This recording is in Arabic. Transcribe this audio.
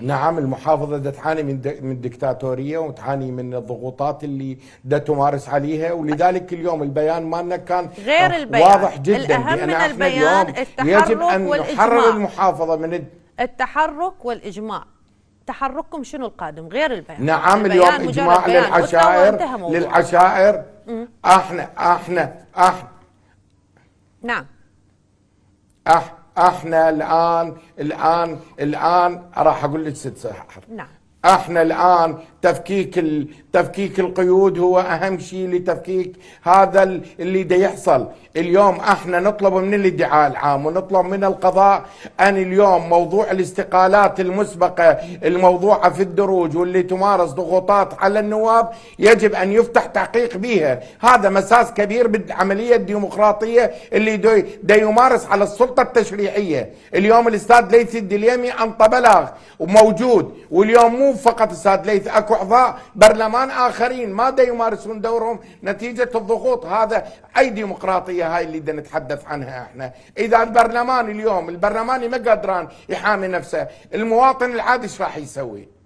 نعم المحافظة دا تعاني من من دكتاتورية وتعاني من الضغوطات اللي دا تمارس عليها ولذلك اليوم البيان مالنا كان غير البيان واضح جدا الأهم من البيان التحرك يجب أن والإجماع. نحرر المحافظة من الد... التحرك والإجماع تحرككم شنو القادم غير البيان نعم البيان اليوم إجماع للعشائر للعشائر احنا احنا احنا نعم أح احنا الان الان الان راح اقول لك ست ساعات نعم احنا الان تفكيك تفكيك القيود هو اهم شيء لتفكيك هذا اللي دا يحصل، اليوم احنا نطلب من الادعاء العام ونطلب من القضاء ان اليوم موضوع الاستقالات المسبقه الموضوعه في الدروج واللي تمارس ضغوطات على النواب يجب ان يفتح تحقيق بها، هذا مساس كبير بالعمليه الديمقراطيه اللي دا يمارس على السلطه التشريعيه، اليوم الاستاذ ليث الدليمي انطى بلاغ وموجود واليوم مو فقط فقط ليث اكو اعضاء برلمان اخرين ما دا يمارسون دورهم نتيجه الضغوط هذا اي ديمقراطيه هاي اللي دا نتحدث عنها احنا اذا البرلمان اليوم البرلماني ما قدران يحامي نفسه المواطن العادي ايش راح يسوي؟